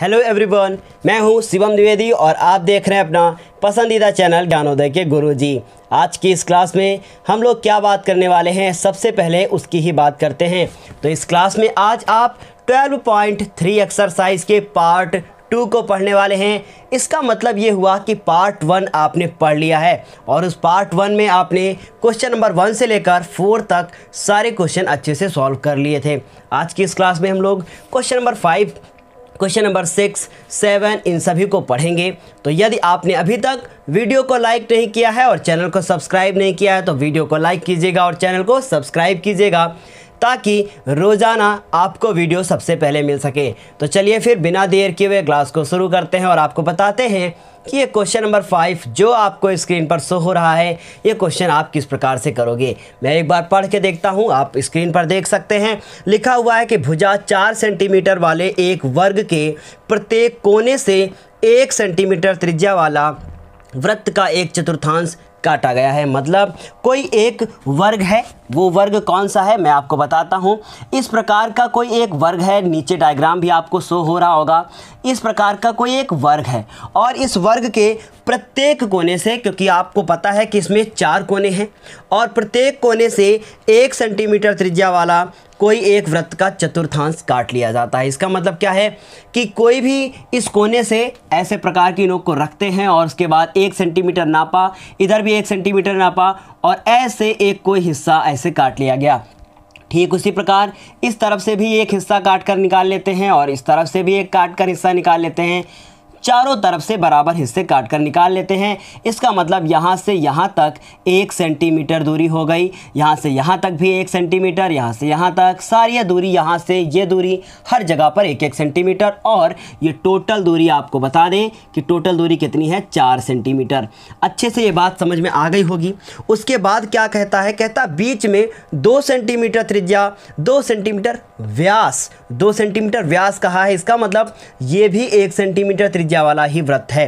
hello everyone मैं हूं शिवम द्विवेदी और आप देख रहे हैं अपना पसंदीदा चैनल ज्ञानोदय के गुरुजी आज की इस क्लास में हम लोग क्या बात करने वाले हैं सबसे पहले उसकी ही बात करते हैं तो इस क्लास में आज आप 12.3 एक्सरसाइज के पार्ट टू को पढ़ने वाले हैं इसका मतलब ये हुआ कि पार्ट वन आपने पढ़ लिया है और उस पार्ट वन में आपने क्वेश्चन नंबर वन से लेकर फोर तक सारे क्वेश्चन अच्छे से सॉल्व कर लिए थे आज की इस क्लास में हम लोग question number five question number six seven इन सभी को पढ़ेंगे तो यदि आपने अभी तक वीडियो को लाइक नहीं किया है और चैनल को सब्सक्राइब नहीं किया है तो वीडियो को लाइक कीजिएगा और चैनल को सब्सक्राइब कीजिएगा ताकि रोज़ाना आपको वीडियो सबसे पहले मिल सके तो चलिए फिर बिना देर किए हुए क्लास को शुरू करते हैं और आपको बताते हैं कि ये क्वेश्चन नंबर फाइव जो आपको स्क्रीन पर शो हो रहा है ये क्वेश्चन आप किस प्रकार से करोगे मैं एक बार पढ़ के देखता हूँ आप स्क्रीन पर देख सकते हैं लिखा हुआ है कि भुजा चार सेंटीमीटर वाले एक वर्ग के प्रत्येक कोने से एक सेंटीमीटर त्रिज्या वाला वृत्त का एक चतुर्थांश काटा गया है मतलब कोई एक वर्ग है वो वर्ग कौन सा है मैं आपको बताता हूँ इस प्रकार का कोई एक वर्ग है नीचे डायग्राम भी आपको शो हो रहा होगा इस प्रकार का कोई एक वर्ग है और इस वर्ग के प्रत्येक कोने से क्योंकि आपको पता है कि इसमें चार कोने हैं और प्रत्येक कोने से एक सेंटीमीटर त्रिज्या वाला कोई एक व्रत का चतुर्थांश काट लिया जाता है इसका मतलब क्या है कि कोई भी इस कोने से ऐसे प्रकार की नोक को रखते हैं और उसके बाद एक सेंटीमीटर नापा इधर भी एक सेंटीमीटर नापा और ऐसे एक कोई हिस्सा ऐसे काट लिया गया ठीक उसी प्रकार इस तरफ से भी एक हिस्सा काट कर निकाल लेते हैं और इस तरफ से भी एक काट कर हिस्सा निकाल लेते हैं चारों तरफ से बराबर हिस्से काट कर निकाल लेते हैं इसका मतलब यहाँ से यहाँ तक एक सेंटीमीटर दूरी हो गई यहाँ से यहाँ तक भी एक सेंटीमीटर यहाँ से यहाँ तक सारी यह दूरी यहाँ से ये यह दूरी हर जगह पर एक एक सेंटीमीटर और ये टोटल दूरी आपको बता दें कि टोटल दूरी कितनी है चार सेंटीमीटर अच्छे से ये बात समझ में आ गई होगी उसके बाद क्या कहता है कहता बीच में दो सेंटीमीटर त्रिज्या दो सेंटीमीटर व्यास दो सेंटीमीटर व्यास कहा है इसका मतलब ये भी एक सेंटीमीटर त्रिज्या संज्ञा वाला ही व्रत है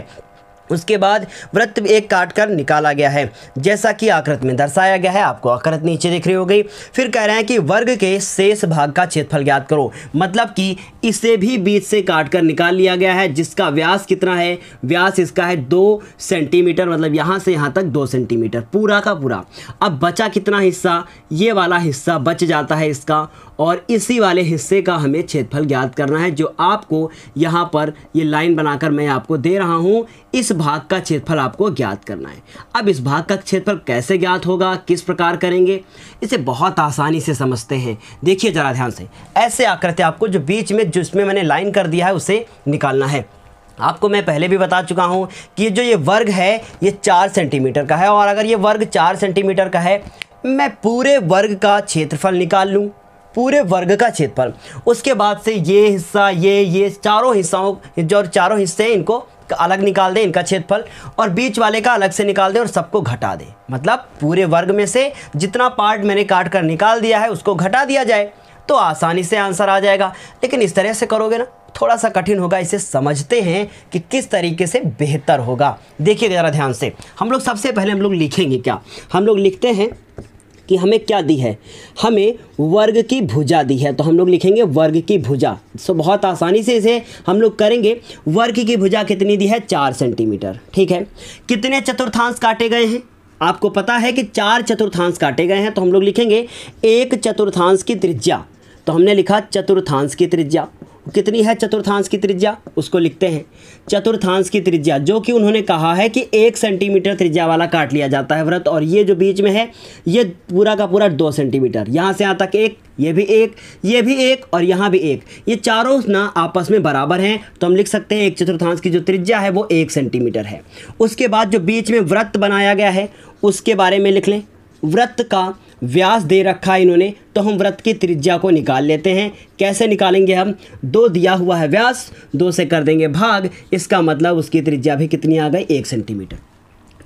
उसके बाद व्रत एक काट कर निकाला गया है जैसा कि आकृत में दर्शाया गया है आपको आकृत नीचे दिख रही होगी फिर कह रहे हैं कि वर्ग के शेष भाग का क्षेत्रफल ज्ञात करो मतलब कि इसे भी बीच से काट कर निकाल लिया गया है जिसका व्यास कितना है व्यास इसका है दो सेंटीमीटर मतलब यहाँ से यहाँ तक दो सेंटीमीटर पूरा का पूरा अब बचा कितना हिस्सा ये वाला हिस्सा बच जाता है इसका और इसी वाले हिस्से का हमें क्षेत्रफल ज्ञात करना है जो आपको यहाँ पर ये लाइन बनाकर मैं आपको दे रहा हूँ इस भाग का क्षेत्रफल आपको ज्ञात करना है अब इस भाग का क्षेत्रफल कैसे ज्ञात होगा किस प्रकार करेंगे इसे बहुत आसानी से समझते हैं देखिए ज़रा ध्यान से ऐसे आकृति आपको जो बीच में जिसमें मैंने लाइन कर दिया है उसे निकालना है आपको मैं पहले भी बता चुका हूँ कि जो ये वर्ग है ये चार सेंटीमीटर का है और अगर ये वर्ग चार सेंटीमीटर का है मैं पूरे वर्ग का क्षेत्रफल निकाल लूँ पूरे वर्ग का क्षेत्रफल उसके बाद से ये हिस्सा ये ये चारों हिस्साओं जो चारों हिस्से हैं इनको अलग निकाल दें इनका क्षेत्रफल और बीच वाले का अलग से निकाल दें और सबको घटा दें मतलब पूरे वर्ग में से जितना पार्ट मैंने काट कर निकाल दिया है उसको घटा दिया जाए तो आसानी से आंसर आ जाएगा लेकिन इस तरह से करोगे ना थोड़ा सा कठिन होगा इसे समझते हैं कि किस तरीके से बेहतर होगा देखिए ज़रा ध्यान से हम लोग सबसे पहले हम लोग लिखेंगे क्या हम लोग लिखते हैं कि हमें क्या दी है हमें वर्ग की भुजा दी है तो हम लोग लिखेंगे वर्ग की भुजा सो बहुत आसानी से इसे हम लोग करेंगे वर्ग की भुजा कितनी दी है चार सेंटीमीटर ठीक है कितने चतुर्थांश काटे गए हैं आपको पता है कि चार चतुर्थांश काटे गए हैं तो हम लोग लिखेंगे एक चतुर्थांश की त्रिज्या तो हमने लिखा चतुर्थांश की त्रिज्या कितनी है चतुर्थांश की त्रिज्या उसको लिखते हैं चतुर्थांश की त्रिज्या जो कि उन्होंने कहा है कि एक सेंटीमीटर त्रिज्या वाला काट लिया जाता है व्रत और ये जो बीच में है ये पूरा का पूरा दो सेंटीमीटर यहाँ से यहाँ तक एक ये भी एक ये भी एक और यहाँ भी एक ये चारों ना आपस में बराबर हैं तो हम लिख सकते हैं एक चतुर्थांश की जो त्रिज्या है वो एक सेंटीमीटर है उसके बाद जो बीच में व्रत बनाया गया है उसके बारे में लिख लें व्रत का व्यास दे रखा है इन्होंने तो हम व्रत की त्रिज्या को निकाल लेते हैं कैसे निकालेंगे हम दो दिया हुआ है व्यास दो से कर देंगे भाग इसका मतलब उसकी त्रिज्या भी कितनी आ गई एक सेंटीमीटर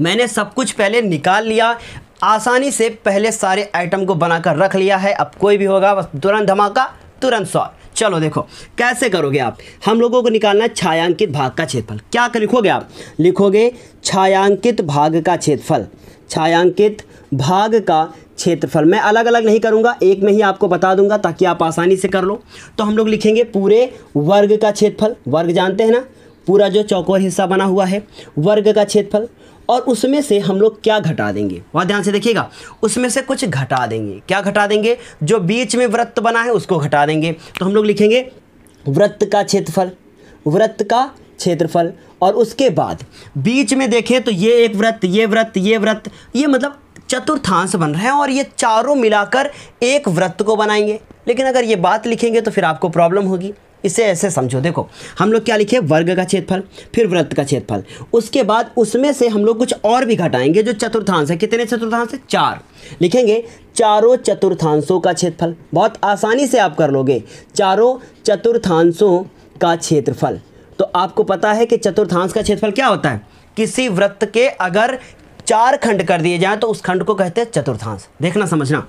मैंने सब कुछ पहले निकाल लिया आसानी से पहले सारे आइटम को बनाकर रख लिया है अब कोई भी होगा बस तुरंत धमाका तुरंत सॉल्व चलो देखो कैसे करोगे आप हम लोगों को निकालना है छायांकित भाग का क्षेत्रफल क्या लिखोगे आप लिखोगे छायांकित भाग का क्षेत्रफल छायांकित भाग का क्षेत्रफल मैं अलग अलग नहीं करूँगा एक में ही आपको बता दूंगा ताकि आप आसानी से कर लो तो हम लोग लिखेंगे पूरे वर्ग का क्षेत्रफल वर्ग जानते हैं ना पूरा जो चौकोर हिस्सा बना हुआ है वर्ग का क्षेत्रफल और उसमें से हम लोग क्या घटा देंगे वह ध्यान से देखिएगा उसमें से कुछ घटा देंगे क्या घटा देंगे जो बीच में वृत्त बना है उसको घटा देंगे तो हम लोग लिखेंगे वृत्त का क्षेत्रफल वृत्त का क्षेत्रफल और उसके बाद बीच में देखें तो ये एक व्रत ये व्रत ये व्रत ये मतलब चतुर्थांश बन रहे हैं और ये चारों मिलाकर एक व्रत को बनाएंगे लेकिन अगर ये बात लिखेंगे तो फिर आपको प्रॉब्लम होगी इसे ऐसे समझो देखो हम लोग क्या लिखे वर्ग का क्षेत्रफल फिर व्रत का क्षेत्रफल उसके बाद उसमें से हम लोग कुछ और भी घटाएंगे जो चतुर्थांश है कितने चतुर्थांश है चार लिखेंगे चारों चतुर्थांशों का क्षेत्रफल बहुत आसानी से आप कर लोगे चारों चतुर्थांशों का क्षेत्रफल तो आपको पता है कि चतुर्थांश का क्षेत्रफल क्या होता है किसी वृत्त के अगर चार खंड कर दिए जाए तो उस खंड को कहते हैं चतुर्थांश देखना समझना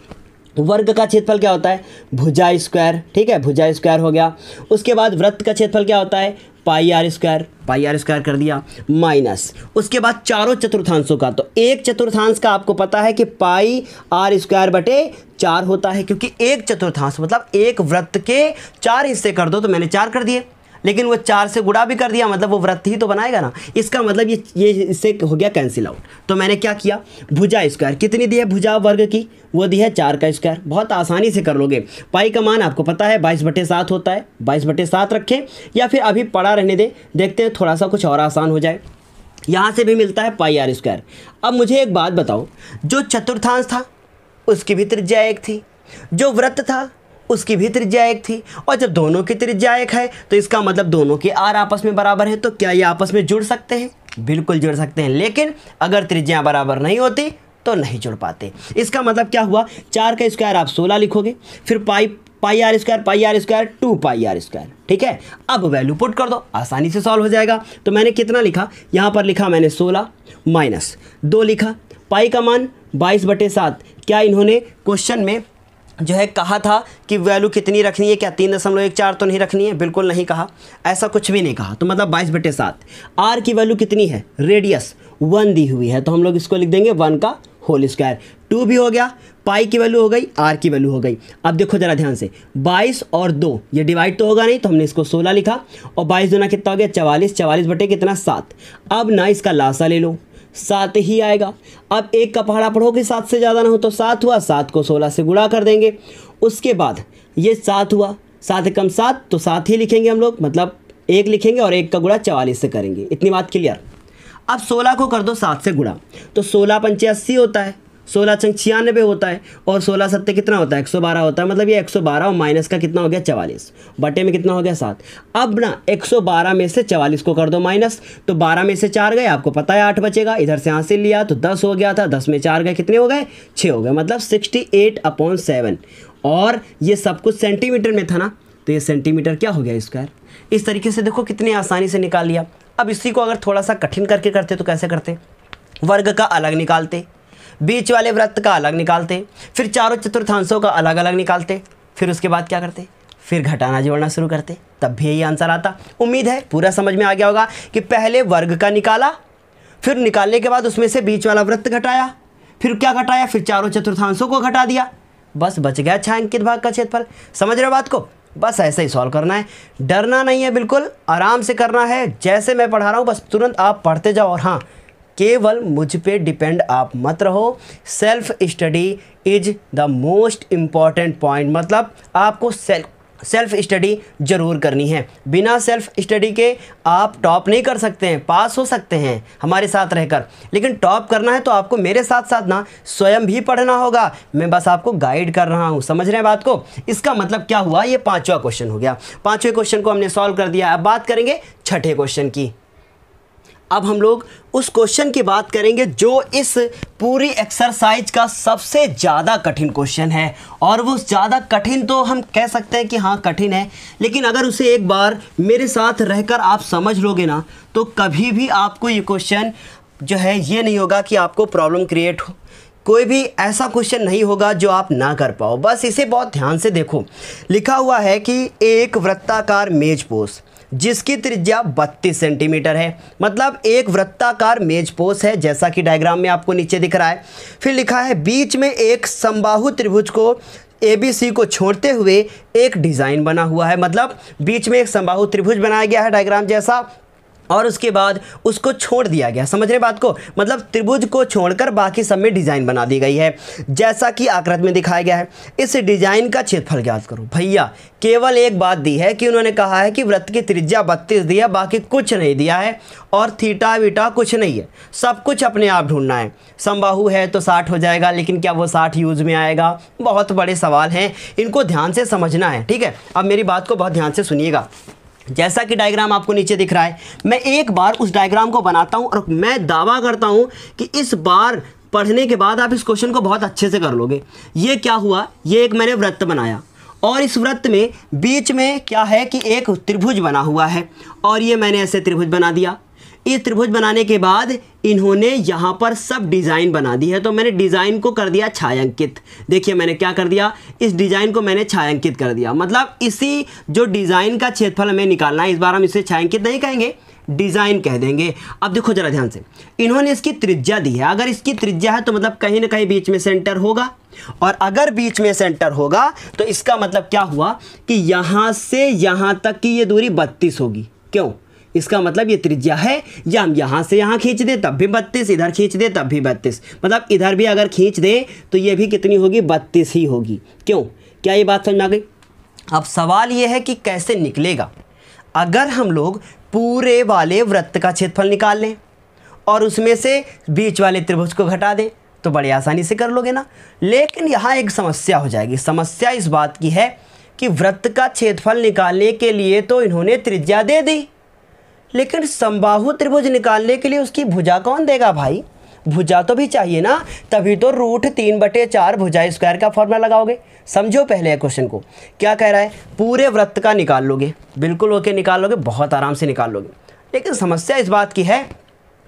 वर्ग का क्षेत्रफल क्या होता है भुजा स्क्वायर ठीक है भुजा स्क्वायर हो गया उसके बाद वृत्त का क्षेत्रफल क्या होता है pi r square pi r square कर दिया माइनस उसके बाद चारों चतुर्थांशों का तो एक चतुर्थांश का आपको पता है कि पाई आर स्क्वायर बटे चार होता है क्योंकि एक चतुर्थांश मतलब एक वृत्त के चार हिस्से कर दो तो मैंने चार कर दिए लेकिन वो चार से गुड़ा भी कर दिया मतलब वो व्रत ही तो बनाएगा ना इसका मतलब ये ये इससे हो गया कैंसिल आउट तो मैंने क्या किया भुजा स्क्वायर कितनी दी है भुजा वर्ग की वो दी है चार का स्क्वायर बहुत आसानी से कर लोगे पाई का मान आपको पता है बाईस बटे सात होता है बाईस बटे सात रखें या फिर अभी पड़ा रहने दें देखते हैं थोड़ा सा कुछ और आसान हो जाए यहाँ से भी मिलता है पाई आर स्क्वायर अब मुझे एक बात बताओ जो चतुर्थांश था उसकी भी त्रिज्या एक थी जो व्रत था उसकी भी त्रिज्या एक थी और जब दोनों की त्रिज्या एक है तो इसका मतलब दोनों के आर आपस में बराबर है तो क्या ये आपस में जुड़ सकते हैं बिल्कुल जुड़ सकते हैं लेकिन अगर त्रिज्या बराबर नहीं होती तो नहीं जुड़ पाते इसका मतलब क्या हुआ चार का स्क्वायर आप सोलह लिखोगे फिर pi pi r square pi r square two pi r square ठीक है अब वैल्यू पुट कर दो आसानी से सॉल्व हो जाएगा तो मैंने कितना लिखा यहाँ पर लिखा मैंने सोलह माइनस दो लिखा पाई का मान बाईस बटे सात क्या इन्होंने क्वेश्चन में जो है कहा था कि वैल्यू कितनी रखनी है क्या तीन दशमलव एक चार तो नहीं रखनी है बिल्कुल नहीं कहा ऐसा कुछ भी नहीं कहा तो मतलब बाईस बटे सात आर की वैल्यू कितनी है रेडियस वन दी हुई है तो हम लोग इसको लिख देंगे वन का होल स्क्वायर टू भी हो गया पाई की वैल्यू हो गई आर की वैल्यू हो गई अब देखो ज़रा ध्यान से बाईस और दो ये डिवाइड तो होगा नहीं तो हमने इसको सोलह लिखा और बाईस दोना कितना हो गया चवालीस चवालीस बटे कितना सात अब ना इसका लाशा ले लो सात ही आएगा अब एक का पहाड़ा पढ़ोगे सात से ज़्यादा ना हो तो सात हुआ सात को सोलह से गुणा कर देंगे उसके बाद ये सात हुआ सात कम सात तो सात ही लिखेंगे हम लोग मतलब एक लिखेंगे और एक का गुणा चवालीस से करेंगे इतनी बात क्लियर अब सोलह को कर दो सात से गुणा तो सोलह पंचे अस्सी होता है सोलह चंग छियानवे होता है और सोलह सत्तर कितना होता है एक सौ बारह होता है मतलब ये एक सौ बारह और माइनस का कितना हो गया चवालीस बटे में कितना हो गया सात अब ना एक सौ बारह में से चवालीस को कर दो माइनस तो बारह में से चार गए आपको पता है आठ बचेगा इधर से हासिल लिया तो दस हो गया था दस में चार गए कितने हो गए छः हो गए मतलब सिक्सटी एट अपॉन सेवन और ये सब कुछ सेंटीमीटर में था ना तो ये सेंटीमीटर क्या हो गया स्क्वायर इस तरीके से देखो कितने आसानी से निकाल लिया अब इसी को अगर थोड़ा सा कठिन करके करते तो कैसे करते वर्ग का अलग निकालते बीच वाले व्रत का अलग निकालते फिर चारों चतुर्थांशों का अलग अलग निकालते फिर उसके बाद क्या करते फिर घटाना जोड़ना शुरू करते तब भी यही आंसर आता उम्मीद है पूरा समझ में आ गया होगा कि पहले वर्ग का निकाला फिर निकालने के बाद उसमें से बीच वाला व्रत घटाया फिर क्या घटाया फिर चारों चतुर्थांशों को घटा दिया बस बच गया छायांकित भाग का क्षेत्रफल समझ रहे हो बात को बस ऐसे ही सॉल्व करना है डरना नहीं है बिल्कुल आराम से करना है जैसे मैं पढ़ा रहा हूँ बस तुरंत आप पढ़ते जाओ और हाँ केवल मुझ पे डिपेंड आप मत रहो self study is the most important point मतलब आपको सेल्फ सेल्फ स्टडी ज़रूर करनी है बिना सेल्फ स्टडी के आप टॉप नहीं कर सकते हैं पास हो सकते हैं हमारे साथ रहकर लेकिन टॉप करना है तो आपको मेरे साथ साथ ना स्वयं भी पढ़ना होगा मैं बस आपको गाइड कर रहा हूँ समझ रहे हैं बात को इसका मतलब क्या हुआ ये पाँचवा क्वेश्चन हो गया पाँचवें क्वेश्चन को हमने सॉल्व कर दिया अब बात करेंगे छठे क्वेश्चन की अब हम लोग उस क्वेश्चन की बात करेंगे जो इस पूरी एक्सरसाइज का सबसे ज़्यादा कठिन क्वेश्चन है और वो ज़्यादा कठिन तो हम कह सकते हैं कि हाँ कठिन है लेकिन अगर उसे एक बार मेरे साथ रहकर आप समझ लोगे ना तो कभी भी आपको ये क्वेश्चन जो है ये नहीं होगा कि आपको प्रॉब्लम क्रिएट हो कोई भी ऐसा क्वेश्चन नहीं होगा जो आप ना कर पाओ बस इसे बहुत ध्यान से देखो लिखा हुआ है कि एक वृत्ताकार मेज पोस्ट जिसकी त्रिज्या 32 सेंटीमीटर है मतलब एक वृत्ताकार मेजपोश है जैसा कि डायग्राम में आपको नीचे दिख रहा है फिर लिखा है बीच में एक समबाहु त्रिभुज को ए बी सी को छोड़ते हुए एक डिज़ाइन बना हुआ है मतलब बीच में एक समबाहु त्रिभुज बनाया गया है डायग्राम जैसा और उसके बाद उसको छोड़ दिया गया समझ रहे बात को मतलब त्रिभुज को छोड़कर बाकी सब में डिज़ाइन बना दी गई है जैसा कि आकृत में दिखाया गया है इस डिज़ाइन का क्षेत्रफल ज्ञात करो भैया केवल एक बात दी है कि उन्होंने कहा है कि वृत्त की त्रिज्या बत्तीस दिया बाकी कुछ नहीं दिया है और थीटा वीटा कुछ नहीं है सब कुछ अपने आप ढूंढना है संबाहु है तो साठ हो जाएगा लेकिन क्या वो साठ यूज में आएगा बहुत बड़े सवाल हैं इनको ध्यान से समझना है ठीक है अब मेरी बात को बहुत ध्यान से सुनिएगा जैसा कि डायग्राम आपको नीचे दिख रहा है मैं एक बार उस डायग्राम को बनाता हूँ और मैं दावा करता हूँ कि इस बार पढ़ने के बाद आप इस क्वेश्चन को बहुत अच्छे से कर लोगे ये क्या हुआ ये एक मैंने व्रत बनाया और इस व्रत में बीच में क्या है कि एक त्रिभुज बना हुआ है और ये मैंने ऐसे त्रिभुज बना दिया इस त्रिभुज बनाने के बाद इन्होंने यहाँ पर सब डिज़ाइन बना दी है तो मैंने डिज़ाइन को कर दिया छायांकित देखिए मैंने क्या कर दिया इस डिज़ाइन को मैंने छायांकित कर दिया मतलब इसी जो डिज़ाइन का क्षेत्रफल हमें निकालना है इस बार हम इसे छायांकित नहीं कहेंगे डिज़ाइन कह देंगे अब देखो जरा ध्यान से इन्होंने इसकी त्रिज्या दी है अगर इसकी त्रिज्या है तो मतलब कहीं ना कहीं बीच में सेंटर होगा और अगर बीच में सेंटर होगा तो इसका मतलब क्या हुआ कि यहाँ से यहाँ तक की ये दूरी बत्तीस होगी क्यों इसका मतलब ये त्रिज्या है या हम यहाँ से यहाँ खींच दें तब भी बत्तीस इधर खींच दें तब भी बत्तीस मतलब इधर भी अगर खींच दें तो ये भी कितनी होगी बत्तीस ही होगी क्यों क्या ये बात समझ में आ गई अब सवाल ये है कि कैसे निकलेगा अगर हम लोग पूरे वाले वृत्त का क्षेत्रफल निकाल लें और उसमें से बीच वाले त्रिभुज को घटा दें तो बड़े आसानी से कर लोगे ना लेकिन यहाँ एक समस्या हो जाएगी समस्या इस बात की है कि वृत्त का क्षेत्रफल निकालने के लिए तो इन्होंने त्रिज्या दे दी लेकिन समबाहु त्रिभुज निकालने के लिए उसकी भुजा कौन देगा भाई भुजा तो भी चाहिए ना तभी तो रूट तीन बटे चार भुजा स्क्वायर का फॉर्मूला लगाओगे समझो पहले क्वेश्चन को क्या कह रहा है पूरे वृत्त का निकाल लोगे बिल्कुल ओके निकाल लोगे बहुत आराम से निकाल लोगे लेकिन समस्या इस बात की है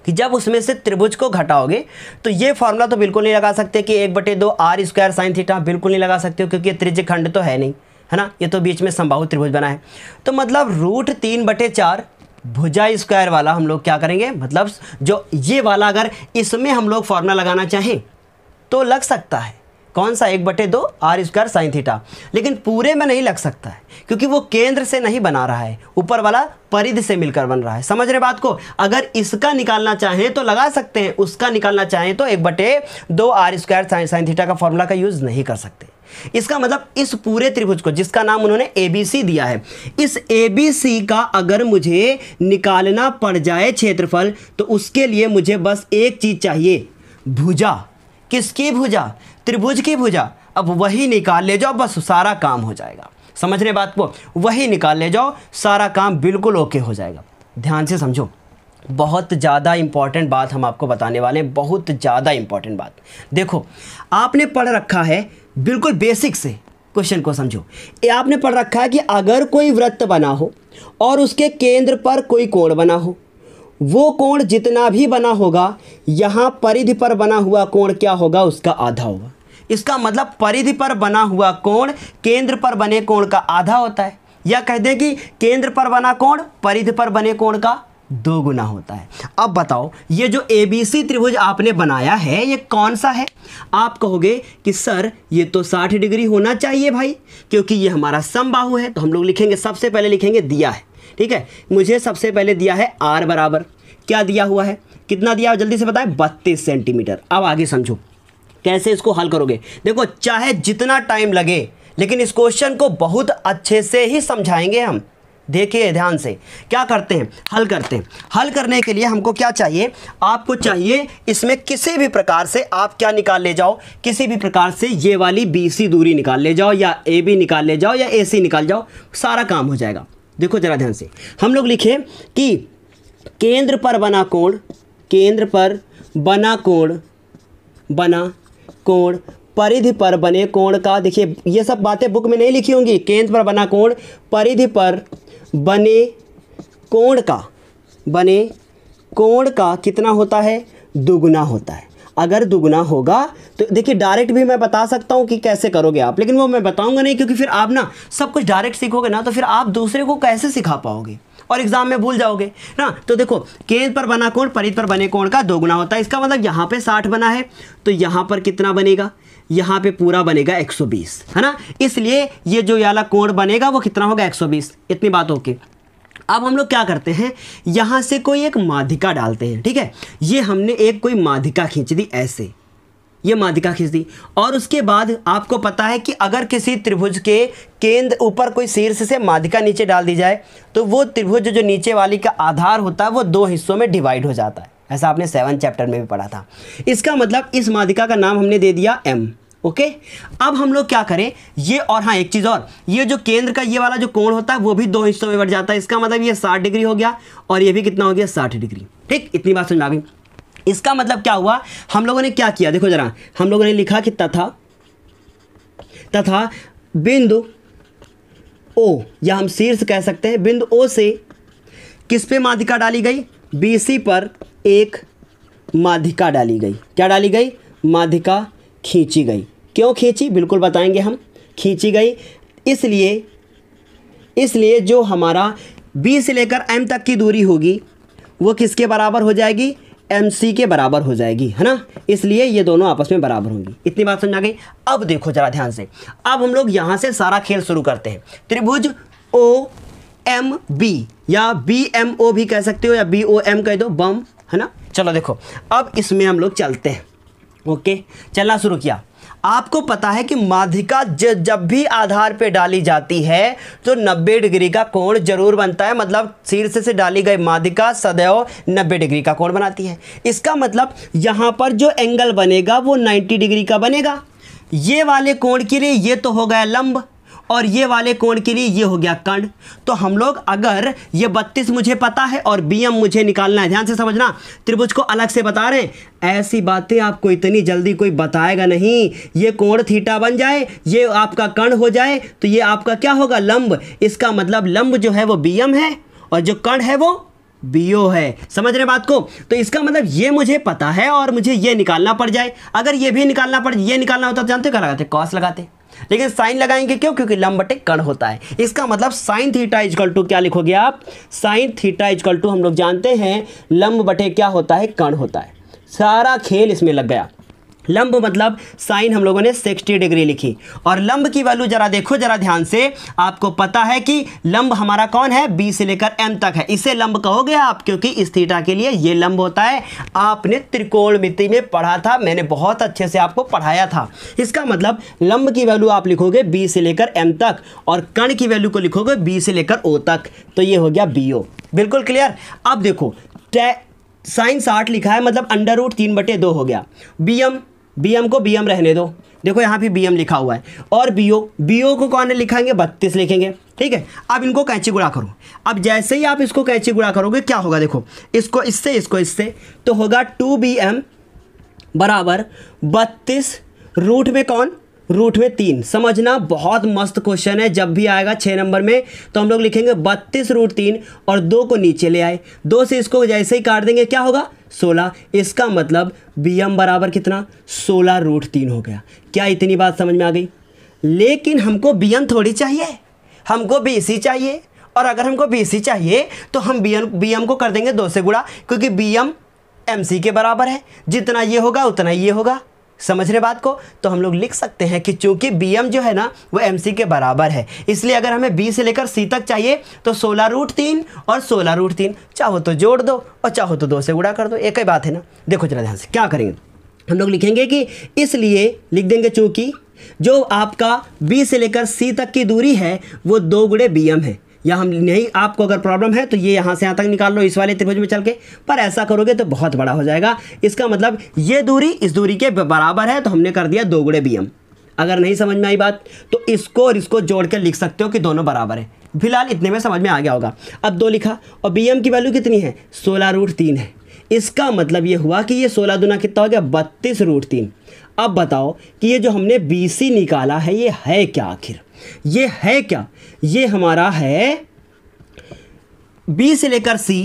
कि जब उसमें से त्रिभुज को घटाओगे तो ये फॉर्मूला तो बिल्कुल नहीं लगा सकते कि एक बटे दो आर स्क्वायर साइन थीटा बिल्कुल नहीं लगा सकते हो क्योंकि त्रिज खंड तो है नहीं है ना ये तो बीच में संभाव त्रिभुज बना है तो मतलब रूट तीन बटे चार भुजा स्क्वायर वाला हम लोग क्या करेंगे मतलब जो ये वाला अगर इसमें हम लोग फॉर्मूला लगाना चाहें तो लग सकता है कौन सा एक बटे दो आर स्क्वायर साइन थीटा लेकिन पूरे में नहीं लग सकता है क्योंकि वो केंद्र से नहीं बना रहा है ऊपर वाला परिध से मिलकर बन रहा है समझ रहे बात को अगर इसका निकालना चाहें तो लगा सकते हैं उसका निकालना चाहें तो एक बटे दो r square sine sine theta का फॉर्मूला का यूज़ नहीं कर सकते इसका मतलब इस पूरे त्रिभुज को जिसका नाम उन्होंने एबीसी दिया है इस एबीसी का अगर मुझे निकालना पड़ जाए क्षेत्रफल तो उसके लिए मुझे बस एक चीज़ चाहिए भुजा किसकी भुजा त्रिभुज की भुजा अब वही निकाल ले जाओ बस सारा काम हो जाएगा समझ रहे बात को वही निकाल ले जाओ सारा काम बिल्कुल ओके हो जाएगा ध्यान से समझो बहुत ज़्यादा इम्पॉर्टेंट बात हम आपको बताने वाले हैं बहुत ज़्यादा इम्पॉर्टेंट बात देखो आपने पढ़ रखा है बिल्कुल बेसिक से क्वेश्चन को समझो ये आपने पढ़ रखा है कि अगर कोई वृत्त बना हो और उसके केंद्र पर कोई कोण बना हो वो कोण जितना भी बना होगा यहाँ परिधि पर बना हुआ कोण क्या होगा उसका आधा होगा इसका मतलब परिधि पर बना हुआ कोण केंद्र पर बने कोण का आधा होता है या कह दें कि केंद्र पर बना कोण परिधि पर बने कोण का दो गुना होता है अब बताओ ये जो ए बी सी त्रिभुज आपने बनाया है ये कौन सा है आप कहोगे कि सर ये तो 60 डिग्री होना चाहिए भाई क्योंकि ये हमारा समबाहु है तो हम लोग लिखेंगे सबसे पहले लिखेंगे दिया है ठीक है मुझे सबसे पहले दिया है आर बराबर क्या दिया हुआ है कितना दिया जल्दी से बताएं बत्तीस सेंटीमीटर अब आगे समझो कैसे इसको हल करोगे देखो चाहे जितना टाइम लगे लेकिन इस क्वेश्चन को बहुत अच्छे से ही समझाएंगे हम देखिए ध्यान से क्या करते हैं हल करते हैं हल करने के लिए हमको क्या चाहिए आपको चाहिए इसमें किसी भी प्रकार से आप क्या निकाल ले जाओ किसी भी प्रकार से ये वाली बी दूरी निकाल ले जाओ या ए बी निकाल ले जाओ या ए सी निकाल जाओ सारा काम हो जाएगा देखो ज़रा ध्यान से हम लोग लिखें कि केंद्र पर बना कोण केंद्र पर बना कोण बना कोण परिधि पर बने कोण का देखिए ये सब बातें बुक में नहीं लिखी होंगी केंद्र पर बना कोण परिधि पर बने कोण का बने कोण का कितना होता है दुगुना होता है अगर दुगुना होगा तो देखिए डायरेक्ट भी मैं बता सकता हूँ कि कैसे करोगे आप लेकिन वो मैं बताऊँगा नहीं क्योंकि फिर आप ना सब कुछ डायरेक्ट सीखोगे ना तो फिर आप दूसरे को कैसे सिखा पाओगे और एग्जाम में भूल जाओगे ना तो देखो केंद्र पर बना कोण परित पर बने कोण का दोगुना होता है इसका मतलब यहाँ पे साठ बना है तो यहाँ पर कितना बनेगा यहाँ पे पूरा बनेगा 120 है ना इसलिए ये जो याला कोण बनेगा वो कितना होगा 120 इतनी बात होगी अब हम लोग क्या करते हैं यहाँ से कोई एक माधिका डालते हैं ठीक है ये हमने एक कोई माधिका खींच दी ऐसे ये माधिका खींच दी और उसके बाद आपको पता है कि अगर किसी त्रिभुज के केंद्र ऊपर कोई शीर्ष से माधिका नीचे डाल दी जाए तो वो त्रिभुज जो नीचे वाली का आधार होता है वो दो हिस्सों में डिवाइड हो जाता है ऐसा आपने सेवन चैप्टर में भी पढ़ा था इसका मतलब इस माधिका का नाम हमने दे दिया एम ओके अब हम लोग क्या करें ये और हाँ एक चीज़ और ये जो केंद्र का ये वाला जो कोण होता है वो भी दो हिस्सों में बढ़ जाता है इसका मतलब ये साठ डिग्री हो गया और ये भी कितना हो गया साठ डिग्री ठीक इतनी बात समझा आ इसका मतलब क्या हुआ हम लोगों ने क्या किया देखो जरा हम लोगों ने लिखा कि तथा तथा बिंदु ओ या हम शीर्ष कह सकते हैं बिंदु ओ से किस पे माधिका डाली गई बी पर एक माधिका डाली गई क्या डाली गई माधिका खींची गई क्यों खींची बिल्कुल बताएंगे हम खींची गई इसलिए इसलिए जो हमारा बी से लेकर एम तक की दूरी होगी वो किसके बराबर हो जाएगी एम सी के बराबर हो जाएगी है ना इसलिए ये दोनों आपस में बराबर होंगी इतनी बात समझ आ गई अब देखो जरा ध्यान से अब हम लोग यहाँ से सारा खेल शुरू करते हैं त्रिभुज ओ एम बी या बी एम ओ भी कह सकते हो या बी ओ एम कह दो बम है ना चलो देखो अब इसमें हम लोग चलते हैं ओके चलना शुरू किया आपको पता है कि माध्यिका जब भी आधार पे डाली जाती है तो 90 डिग्री का कोण जरूर बनता है मतलब शीर्ष से डाली गई माध्यिका सदैव 90 डिग्री का कोण बनाती है इसका मतलब यहाँ पर जो एंगल बनेगा वो 90 डिग्री का बनेगा ये वाले कोण के लिए ये तो हो गया लंब और ये वाले कोण के लिए ये हो गया कर्ण तो हम लोग अगर ये बत्तीस मुझे पता है और बी एम मुझे निकालना है ध्यान से समझना त्रिभुज को अलग से बता रहे हैं ऐसी बातें आपको इतनी जल्दी कोई बताएगा नहीं ये कोण थीटा बन जाए ये आपका कर्ण हो जाए तो ये आपका क्या होगा लंब इसका मतलब लंब जो है वो बी एम है और जो कर्ण है वो बीओ है समझ रहे बात को तो इसका मतलब ये मुझे पता है और मुझे ये निकालना पड़ जाए अगर ये भी निकालना पड़ ये निकालना होता तो जानते क्या लगाते कॉस लगाते लेकिन साइन लगाएंगे क्यों क्योंकि लंबटे कण होता है इसका मतलब साइन थीटा इजकल टू क्या लिखोगे आप साइन थीटा इजकल टू हम लोग जानते हैं लंब बटे क्या होता है कण होता है सारा खेल इसमें लग गया लंब मतलब साइन हम लोगों ने सिक्सटी डिग्री लिखी और लंब की वैल्यू जरा देखो जरा ध्यान से आपको पता है कि लंब हमारा कौन है बी से लेकर एम तक है इसे लंब कहोगे आप क्योंकि इस थीटा के लिए ये लंब होता है आपने त्रिकोणमिति में पढ़ा था मैंने बहुत अच्छे से आपको पढ़ाया था इसका मतलब लंब की वैल्यू आप लिखोगे बी से लेकर एम तक और कण की वैल्यू को लिखोगे बी से लेकर ओ तक तो ये हो गया बी ओ बिल्कुल क्लियर अब देखो साइन साठ लिखा है मतलब अंडर रूट तीन बटे दो हो गया बी एम बी एम को बी एम रहने दो देखो यहाँ पे बी एम लिखा हुआ है और बी ओ बी ओ को कौन लिखाएंगे बत्तीस लिखेंगे ठीक है अब इनको कैंची गुड़ा करो अब जैसे ही आप इसको कैंची गुड़ा करोगे क्या होगा देखो इसको इससे इसको इससे तो होगा टू बी एम बराबर बत्तीस रूट में कौन रूट में तीन समझना बहुत मस्त क्वेश्चन है जब भी आएगा छः नंबर में तो हम लोग लिखेंगे बत्तीस रूट तीन और दो को नीचे ले आए दो से इसको जैसे ही काट देंगे क्या होगा सोलह इसका मतलब बी एम बराबर कितना सोलह रूट तीन हो गया क्या इतनी बात समझ में आ गई लेकिन हमको बी एम थोड़ी चाहिए हमको बी सी चाहिए और अगर हमको बी सी चाहिए तो हम बी एम बी एम को कर देंगे दो से गुड़ा क्योंकि बी एम एम सी के बराबर है जितना ये होगा उतना ये होगा समझ रहे बात को तो हम लोग लिख सकते हैं कि चूंकि बी एम जो है ना वो एम सी के बराबर है इसलिए अगर हमें बी से लेकर सी तक चाहिए तो सोलह रूट तीन और सोलह रूट तीन चाहो तो जोड़ दो और चाहो तो दो से गुड़ा कर दो एक ही बात है ना देखो जरा ध्यान से क्या करेंगे हम लोग लिखेंगे कि इसलिए लिख देंगे चूँकि जो आपका बी से लेकर सी तक की दूरी है वो दो गुड़े बी एम है या हम नहीं आपको अगर प्रॉब्लम है तो ये यहाँ से यहाँ तक निकाल लो इस वाले त्रिभुज में चल के पर ऐसा करोगे तो बहुत बड़ा हो जाएगा इसका मतलब ये दूरी इस दूरी के बराबर है तो हमने कर दिया दोगुड़े बी एम अगर नहीं समझ में आई बात तो इसको और इसको जोड़ कर लिख सकते हो कि दोनों बराबर है फिलहाल इतने में समझ में आ गया होगा अब दो लिखा और बी एम की वैल्यू कितनी है सोलह रूट तीन है इसका मतलब ये हुआ कि ये सोलह दुना कितना हो गया बत्तीस रूट तीन अब बताओ कि ये जो हमने बी सी निकाला है ये है क्या आखिर ये है क्या ये हमारा है बी से लेकर सी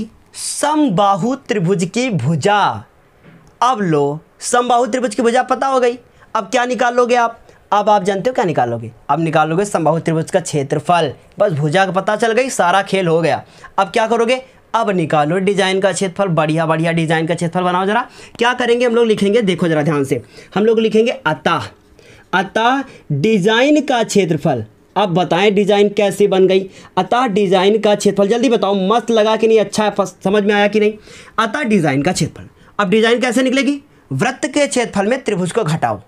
समबाहु त्रिभुज की भुजा अब लो समबाहु त्रिभुज की भुजा पता हो गई अब क्या निकालोगे आप अब आप जानते हो क्या निकालोगे अब निकालोगे समबाहु त्रिभुज का क्षेत्रफल बस भुजा का पता चल गई सारा खेल हो गया अब क्या करोगे अब निकालो डिजाइन का क्षेत्रफल बढ़िया बढ़िया डिजाइन का क्षेत्रफल बनाओ जरा क्या करेंगे हम लोग लिखेंगे देखो जरा ध्यान से हम लोग लिखेंगे अतः अतः डिजाइन का क्षेत्रफल अब बताएं डिजाइन कैसे बन गई अतः डिजाइन का क्षेत्रफल जल्दी बताओ मस्त लगा कि नहीं अच्छा है समझ में आया कि नहीं अतः डिजाइन का क्षेत्रफल अब डिजाइन कैसे निकलेगी वृत्त के क्षेत्रफल में त्रिभुज को घटाओ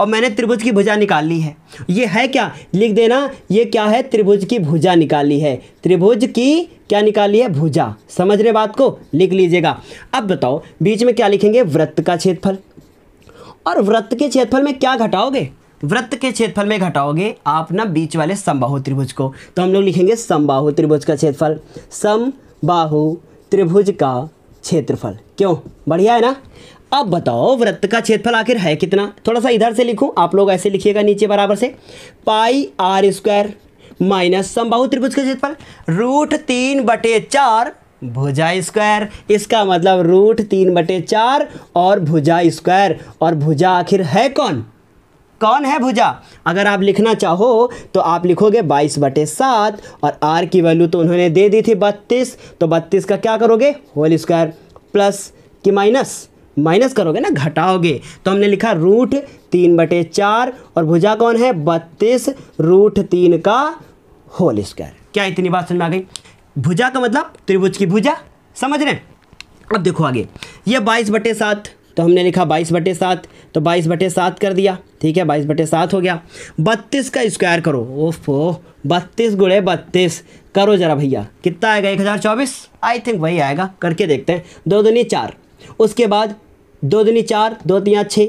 और मैंने त्रिभुज की भुजा निकाल ली है ये है क्या लिख देना ये क्या है त्रिभुज की भुजा निकाली है त्रिभुज की क्या निकाली है भुजा समझ रहे बात को लिख लीजिएगा अब बताओ बीच में क्या लिखेंगे वृत्त का क्षेत्रफल और वृत्त के क्षेत्रफल में क्या घटाओगे वृत्त के क्षेत्रफल में घटाओगे आप ना बीच वाले समबाहु त्रिभुज को तो हम लोग लिखेंगे समबाहु त्रिभुज का क्षेत्रफल समबाहु त्रिभुज का क्षेत्रफल क्यों बढ़िया है ना अब बताओ वृत्त का क्षेत्रफल आखिर है कितना थोड़ा सा इधर से लिखूं आप लोग ऐसे लिखिएगा नीचे बराबर से पाई आर स्क्वायर माइनस समबाहु त्रिभुज का क्षेत्रफल रूट तीन बटे चार भुजा स्क्वायर इसका मतलब रूट तीन बटे चार और भुजा स्क्वायर और भुजा आखिर है कौन कौन है भुजा अगर आप लिखना चाहो तो आप लिखोगे बाईस बटे सात और आर की वैल्यू तो उन्होंने दे दी थी बत्तीस तो बत्तीस का क्या करोगे होल स्क्वायर प्लस कि माइनस माइनस करोगे ना घटाओगे तो हमने लिखा रूट तीन बटे चार और भुजा कौन है बत्तीस रूट तीन का होल स्क्वायर क्या इतनी बात समझ में आ गई भुजा का मतलब त्रिभुज की भुजा समझ रहे हैं अब देखो आगे ये बाईस बटे सात तो हमने लिखा बाईस बटे सात तो बाईस बटे सात कर दिया ठीक है बाईस बटे सात हो गया बत्तीस का स्क्वायर करो ओफो बत्तीस गुड़े बत्तीस करो जरा भैया कितना आएगा एक हज़ार चौबीस आई थिंक वही आएगा करके देखते हैं दो दुनी चार उसके बाद दो दुनी चार दो तिया छः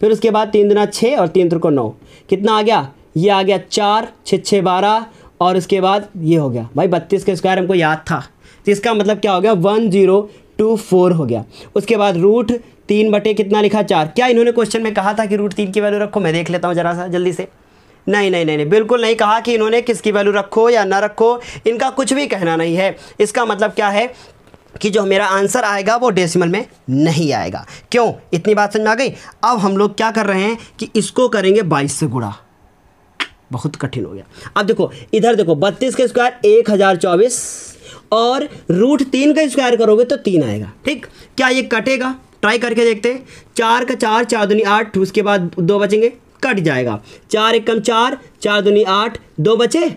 फिर उसके बाद तीन दुना छः और तीन तुरको नौ कितना आ गया ये आ गया चार छः छः बारह और उसके बाद ये हो गया भाई बत्तीस का स्क्वायर हमको याद था तो इसका मतलब क्या हो गया वन जीरो टू फोर हो गया उसके बाद रूट तीन बटे कितना लिखा चार क्या इन्होंने क्वेश्चन में कहा था कि रूट तीन की वैल्यू रखो मैं देख लेता हूँ ज़रा सा जल्दी से नहीं नहीं नहीं नहीं बिल्कुल नहीं कहा कि इन्होंने किसकी वैल्यू रखो या ना रखो इनका कुछ भी कहना नहीं है इसका मतलब क्या है कि जो मेरा आंसर आएगा वो डेसिमल में नहीं आएगा क्यों इतनी बात समझ में आ गई अब हम लोग क्या कर रहे हैं कि इसको करेंगे बाईस से गुड़ा बहुत कठिन हो गया अब देखो इधर देखो बत्तीस का स्क्वायर एक हज़ार चौबीस और रूट तीन का स्क्वायर करोगे तो तीन आएगा ठीक क्या ये कटेगा ट्राई करके देखते हैं चार का चार चार दुनी आठ उसके बाद दो बचेंगे कट जाएगा चार एक कम चार चार दुनी आठ दो बचे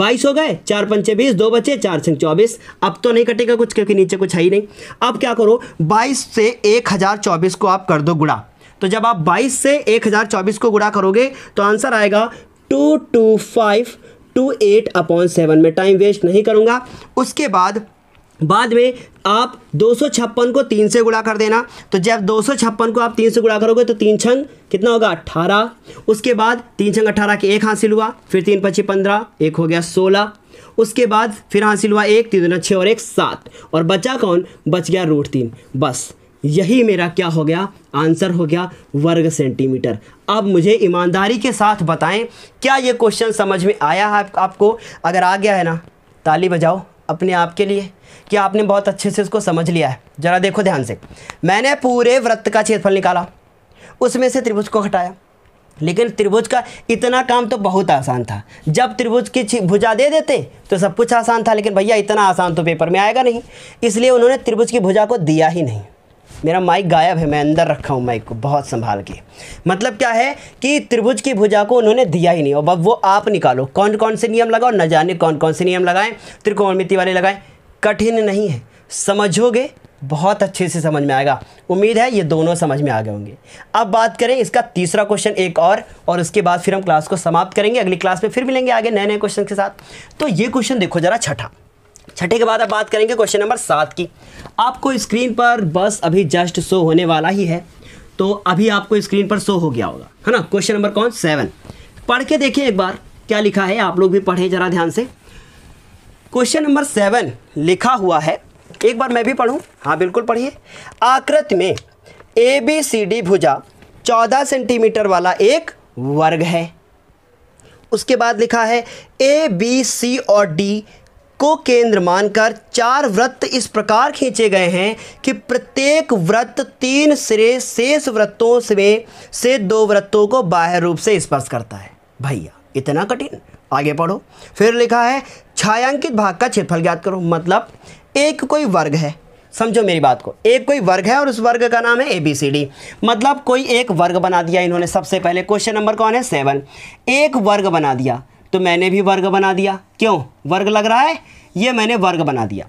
बाईस हो गए चार पंचे बीस दो बचे चार सिंह चौबीस अब तो नहीं कटेगा कुछ क्योंकि नीचे कुछ है ही नहीं अब क्या करो बाईस से एक हज़ार चौबीस को आप कर दो गुड़ा तो जब आप बाईस से एक हज़ार चौबीस को गुड़ा करोगे तो आंसर आएगा two two five two eight upon seven में टाइम वेस्ट नहीं करूँगा उसके बाद बाद में आप दो को तीन से गुणा कर देना तो जब दो को आप तीन से गुणा करोगे तो तीन छंग कितना होगा अट्ठारह उसके बाद तीन छंग अट्ठारह के एक हासिल हुआ फिर तीन पच्चीस पंद्रह एक हो गया सोलह उसके बाद फिर हासिल हुआ एक तीन दोनों छः और एक सात और बचा कौन बच गया रूट तीन बस यही मेरा क्या हो गया आंसर हो गया वर्ग सेंटीमीटर अब मुझे ईमानदारी के साथ बताएं क्या ये क्वेश्चन समझ में आया है आपको अगर आ गया है ना ताली बजाओ अपने आप के लिए कि आपने बहुत अच्छे से उसको समझ लिया है ज़रा देखो ध्यान से मैंने पूरे व्रत का क्षेत्रफल निकाला उसमें से त्रिभुज को हटाया लेकिन त्रिभुज का इतना काम तो बहुत आसान था जब त्रिभुज की भुजा दे देते तो सब कुछ आसान था लेकिन भैया इतना आसान तो पेपर में आएगा नहीं इसलिए उन्होंने त्रिभुज की भुजा को दिया ही नहीं मेरा माइक गायब है मैं अंदर रखा हूँ माइक को बहुत संभाल के मतलब क्या है कि त्रिभुज की भुजा को उन्होंने दिया ही नहीं और अब वो आप निकालो कौन कौन से नियम लगाओ न जाने कौन कौन से नियम लगाएं त्रिकोणमिति वाले लगाएं कठिन नहीं है समझोगे बहुत अच्छे से समझ में आएगा उम्मीद है ये दोनों समझ में आ गए होंगे अब बात करें इसका तीसरा क्वेश्चन एक और और उसके बाद फिर हम क्लास को समाप्त करेंगे अगली क्लास में फिर मिलेंगे आगे नए नए क्वेश्चन के साथ तो ये क्वेश्चन देखो ज़रा छठा छठे के बाद अब बात करेंगे क्वेश्चन नंबर सात की आपको स्क्रीन पर बस अभी जस्ट शो होने वाला ही है तो अभी आपको स्क्रीन पर शो हो गया होगा है ना क्वेश्चन नंबर कौन सेवन पढ़ के देखिए एक बार क्या लिखा है आप लोग भी पढ़ें ज़रा ध्यान से क्वेश्चन नंबर सेवन लिखा हुआ है एक बार मैं भी पढ़ूँ हाँ बिल्कुल पढ़िए आकृत में ए बी सी डी भुजा चौदह सेंटीमीटर वाला एक वर्ग है उसके बाद लिखा है ए बी सी और डी को केंद्र मानकर चार व्रत इस प्रकार खींचे गए हैं कि प्रत्येक व्रत तीन सिरे शेष व्रतों से से दो व्रतों को बाह्य रूप से स्पर्श करता है भैया इतना कठिन आगे पढ़ो फिर लिखा है छायांकित भाग का क्षेत्रफल ज्ञात करो मतलब एक कोई वर्ग है समझो मेरी बात को एक कोई वर्ग है और उस वर्ग का नाम है ए बी सी डी मतलब कोई एक वर्ग बना दिया इन्होंने सबसे पहले क्वेश्चन नंबर कौन है सेवन एक वर्ग बना दिया तो मैंने भी वर्ग बना दिया क्यों वर्ग लग रहा है ये मैंने वर्ग बना दिया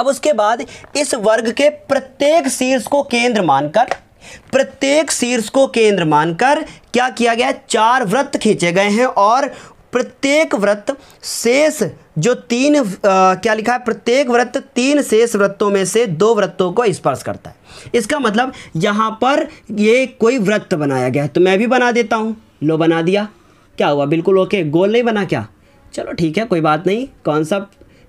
अब उसके बाद इस वर्ग के प्रत्येक शीर्ष को केंद्र मानकर प्रत्येक शीर्ष को केंद्र मानकर क्या किया गया चार व्रत खींचे गए हैं और प्रत्येक व्रत शेष जो तीन आ, क्या लिखा है प्रत्येक व्रत तीन शेष व्रतों में से दो व्रतों को स्पर्श करता है इसका मतलब यहाँ पर ये कोई व्रत बनाया गया है तो मैं भी बना देता हूँ लो बना दिया क्या हुआ बिल्कुल ओके गोल नहीं बना क्या चलो ठीक है कोई बात नहीं कौन सा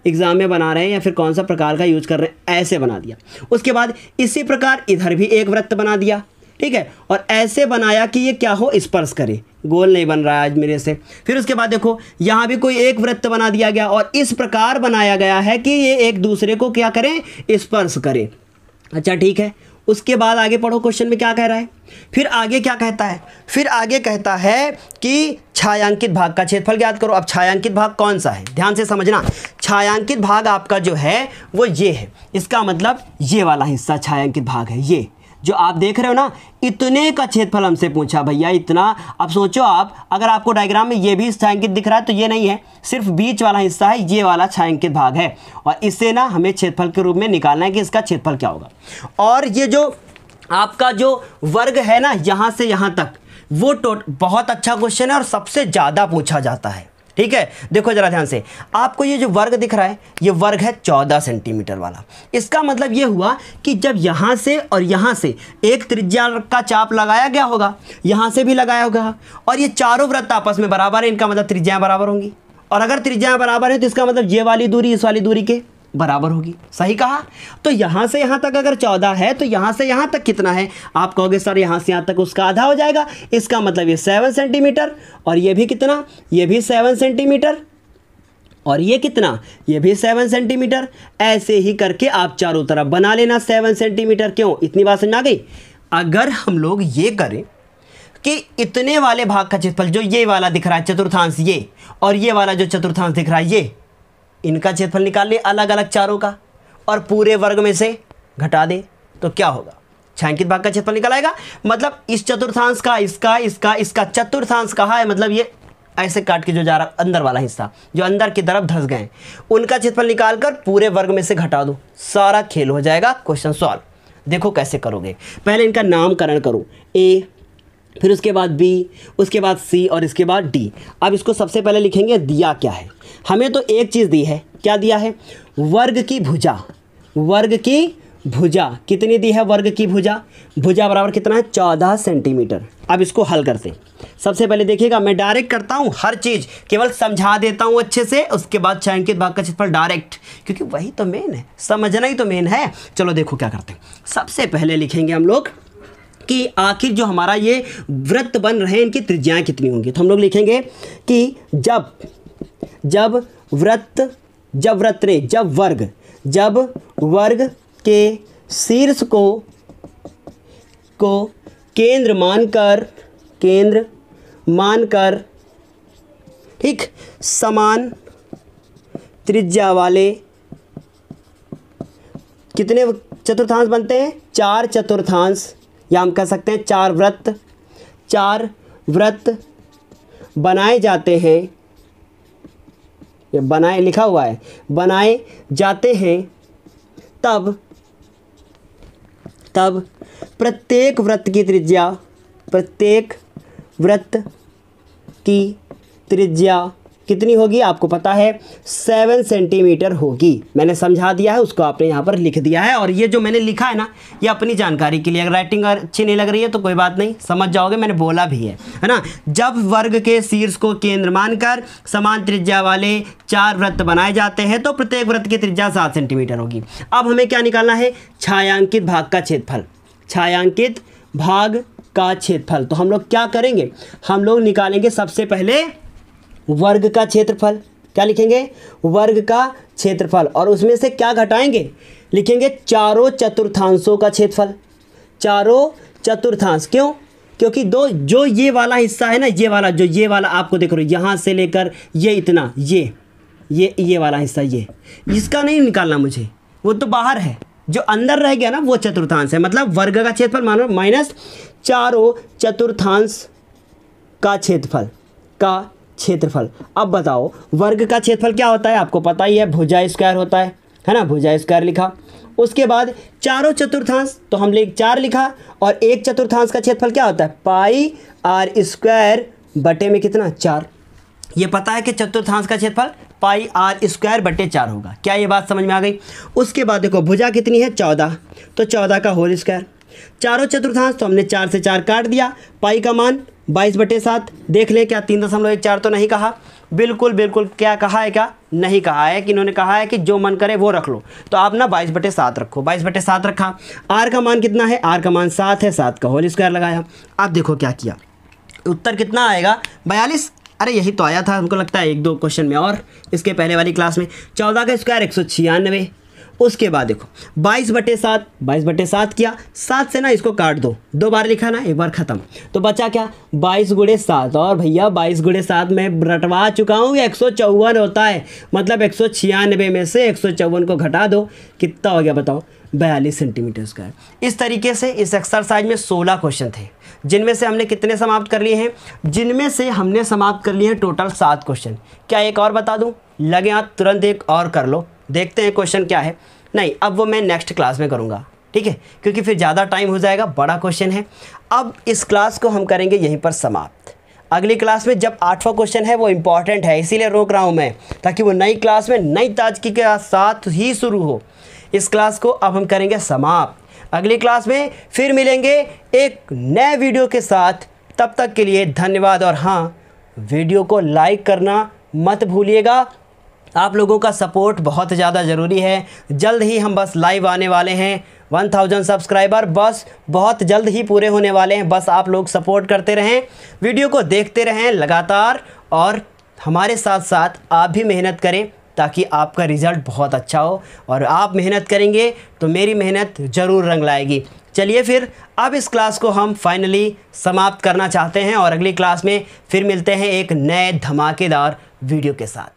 एग्ज़ाम में बना रहे हैं या फिर कौन सा प्रकार का यूज़ कर रहे हैं ऐसे बना दिया उसके बाद इसी प्रकार इधर भी एक वृत्त बना दिया ठीक है और ऐसे बनाया कि ये क्या हो स्पर्श करे गोल नहीं बन रहा है आज मेरे से फिर उसके बाद देखो यहाँ भी कोई एक वृत्त बना दिया गया और इस प्रकार बनाया गया है कि ये एक दूसरे को क्या करें स्पर्श करें अच्छा ठीक है उसके बाद आगे पढ़ो क्वेश्चन में क्या कह रहा है फिर आगे क्या कहता है फिर आगे कहता है कि छायांकित भाग का क्षेत्रफल ज्ञात करो अब छायांकित भाग कौन सा है ध्यान से समझना छायांकित भाग आपका जो है वो ये है इसका मतलब ये वाला हिस्सा छायांकित भाग है ये जो आप देख रहे हो ना इतने का क्षेत्रफल हमसे पूछा भैया इतना अब सोचो आप अगर आपको डायग्राम में ये भी छायांकित दिख रहा है तो ये नहीं है सिर्फ बीच वाला हिस्सा है ये वाला छायांकित भाग है और इससे ना हमें क्षेत्रफल के रूप में निकालना है कि इसका क्षेत्रफल क्या होगा और ये जो आपका जो वर्ग है ना यहाँ से यहाँ तक वो टोट बहुत अच्छा क्वेश्चन है और सबसे ज़्यादा पूछा जाता है ठीक है देखो ज़रा ध्यान से आपको ये जो वर्ग दिख रहा है ये वर्ग है चौदह सेंटीमीटर वाला इसका मतलब ये हुआ कि जब यहाँ से और यहाँ से एक त्रिज्या का चाप लगाया गया होगा यहाँ से भी लगाया होगा और ये चारों व्रत आपस में बराबर है इनका मतलब त्रिज्याएँ बराबर होंगी और अगर त्रिज्याएँ बराबर हैं तो इसका मतलब ये वाली दूरी इस वाली दूरी के बराबर होगी सही कहा तो यहां से यहां तक अगर चौदह है तो यहां से यहां तक कितना है आप कहोगे सर यहां से यहां तक उसका आधा हो जाएगा इसका मतलब ये सेवन सेंटीमीटर और ये भी कितना ये भी सेवन सेंटीमीटर और ये कितना ये भी सेवन सेंटीमीटर ऐसे ही करके आप चारों तरफ बना लेना सेवन सेंटीमीटर क्यों इतनी बात समझ आ गई अगर हम लोग ये करें कि इतने वाले भाग का क्षेत्रफल जो ये वाला दिख रहा है चतुर्थांश ये और ये वाला जो चतुर्थांश दिख रहा है ये इनका क्षेत्रफल निकाल लें अलग अलग चारों का और पूरे वर्ग में से घटा दे तो क्या होगा छायांकित भाग का क्षेत्रफल निकल आएगा मतलब इस चतुर्थांश का इसका इसका इसका चतुर्थांश कहा है मतलब ये ऐसे काट के जो जा रहा अंदर वाला हिस्सा जो अंदर की तरफ धंस गए उनका क्षेत्रफल निकाल कर पूरे वर्ग में से घटा दो सारा खेल हो जाएगा क्वेश्चन सॉल्व देखो कैसे करोगे पहले इनका नामकरण करो ए फिर उसके बाद बी उसके बाद सी और इसके बाद डी अब इसको सबसे पहले लिखेंगे दिया क्या है हमें तो एक चीज़ दी है क्या दिया है वर्ग की भुजा वर्ग की भुजा कितनी दी है वर्ग की भुजा भुजा बराबर कितना है चौदह सेंटीमीटर अब इसको हल करते हैं सबसे पहले देखिएगा मैं डायरेक्ट करता हूँ हर चीज़ केवल समझा देता हूँ अच्छे से उसके बाद छायांकित भाग का क्षेत्रफल डायरेक्ट क्योंकि वही तो मेन है समझना ही तो मेन है चलो देखो क्या करते हैं सबसे पहले लिखेंगे हम लोग कि आखिर जो हमारा ये वृत्त बन रहे हैं इनकी त्रिज्याएँ कितनी होंगी तो हम लोग लिखेंगे कि जब जब व्रत जब व्रत रे जब वर्ग जब वर्ग के शीर्ष को को केंद्र मानकर केंद्र मानकर ठीक समान त्रिज्या वाले कितने चतुर्थांश बनते हैं चार चतुर्थांश या हम कह सकते हैं चार व्रत चार व्रत बनाए जाते हैं ये बनाए लिखा हुआ है बनाए जाते हैं तब तब प्रत्येक व्रत की त्रिज्या प्रत्येक व्रत की त्रिज्या कितनी होगी आपको पता है सेवन सेंटीमीटर होगी मैंने समझा दिया है उसको आपने यहाँ पर लिख दिया है और ये जो मैंने लिखा है ना ये अपनी जानकारी के लिए अगर राइटिंग अच्छी नहीं लग रही है तो कोई बात नहीं समझ जाओगे मैंने बोला भी है है ना जब वर्ग के शीर्ष को केंद्र मानकर समान त्रिज्या वाले चार व्रत बनाए जाते हैं तो प्रत्येक व्रत की त्रिज्या सात सेंटीमीटर होगी अब हमें क्या निकालना है छायांकित भाग का क्षेत्रफल छायांकित भाग का क्षेत्रफल तो हम लोग क्या करेंगे हम लोग निकालेंगे सबसे पहले वर्ग का क्षेत्रफल क्या लिखेंगे वर्ग का क्षेत्रफल और उसमें से क्या घटाएंगे लिखेंगे चारों चतुर्थांशों का क्षेत्रफल चारों चतुर्थांश क्यों क्योंकि दो जो ये वाला हिस्सा है ना ये वाला जो ये वाला आपको देख रहे हो यहाँ से लेकर ये इतना ये ये ये वाला हिस्सा ये इसका नहीं निकालना मुझे वो तो बाहर है जो अंदर रह गया ना वो चतुर्थांश है मतलब वर्ग का क्षेत्रफल मानो माइनस चारों चतुर्थांश का क्षेत्रफल का क्षेत्रफल अब बताओ वर्ग का क्षेत्रफल क्या होता है आपको पता ही है भुजा स्क्वायर होता है है ना भुजा स्क्वायर लिखा उसके बाद चारों चतुर्थांश तो हमने चार लिखा और एक चतुर्थांश का क्षेत्रफल क्या होता है पाई आर स्क्वायर बटे में कितना चार ये पता है कि चतुर्थांश का क्षेत्रफल पाई आर स्क्वायर बटे चार होगा क्या ये बात समझ में आ गई उसके बाद देखो भुजा कितनी है चौदह तो चौदह का होल स्क्वायर चारों चतुर्थांश तो हमने चार से चार काट दिया पाई का मान बाईस बटे सात देख ले क्या तीन दशमलव एक चार तो नहीं कहा बिल्कुल बिल्कुल क्या कहा है क्या नहीं कहा है कि इन्होंने कहा है कि जो मन करे वो रख लो तो आप ना बाईस बटे सात रखो बाईस बटे सात रखा आर का मान कितना है आर का मान सात है सात का होल स्क्वायर लगाया आप देखो क्या किया उत्तर कितना आएगा बयालीस अरे यही तो आया था हमको लगता है एक दो क्वेश्चन में और इसके पहले वाली क्लास में चौदह का स्क्वायर एक सौ छियानवे उसके बाद देखो बाईस बटे सात बाईस बटे सात किया सात से ना इसको काट दो दो बार लिखा ना एक बार ख़त्म तो बचा क्या बाईस गुड़े सात और भैया बाईस गुड़े सात मैं रटवा चुका हूँ एक सौ चौवन होता है मतलब एक सौ छियानवे में से एक सौ चौवन को घटा दो कितना हो गया बताओ बयालीस सेंटीमीटर स्क्वायर इस तरीके से इस एक्सरसाइज में सोलह क्वेश्चन थे जिनमें से हमने कितने समाप्त कर लिए हैं जिनमें से हमने समाप्त कर लिए हैं टोटल सात क्वेश्चन क्या एक और बता दूँ लगे हाथ तुरंत एक और कर लो देखते हैं क्वेश्चन क्या है नहीं अब वो मैं नेक्स्ट क्लास में करूँगा ठीक है क्योंकि फिर ज़्यादा टाइम हो जाएगा बड़ा क्वेश्चन है अब इस क्लास को हम करेंगे यहीं पर समाप्त अगली क्लास में जब आठवां क्वेश्चन है वो इम्पॉर्टेंट है इसीलिए रोक रहा हूँ मैं ताकि वो नई क्लास में नई ताजगी के साथ ही शुरू हो इस क्लास को अब हम करेंगे समाप्त अगली क्लास में फिर मिलेंगे एक नए वीडियो के साथ तब तक के लिए धन्यवाद और हाँ वीडियो को लाइक करना मत भूलिएगा आप लोगों का सपोर्ट बहुत ज़्यादा ज़रूरी है जल्द ही हम बस लाइव आने वाले हैं वन थाउजेंड सब्सक्राइबर बस बहुत जल्द ही पूरे होने वाले हैं बस आप लोग सपोर्ट करते रहें वीडियो को देखते रहें लगातार और हमारे साथ साथ आप भी मेहनत करें ताकि आपका रिज़ल्ट बहुत अच्छा हो और आप मेहनत करेंगे तो मेरी मेहनत ज़रूर रंग लाएगी चलिए फिर अब इस क्लास को हम फाइनली समाप्त करना चाहते हैं और अगली क्लास में फिर मिलते हैं एक नए धमाकेदार वीडियो के साथ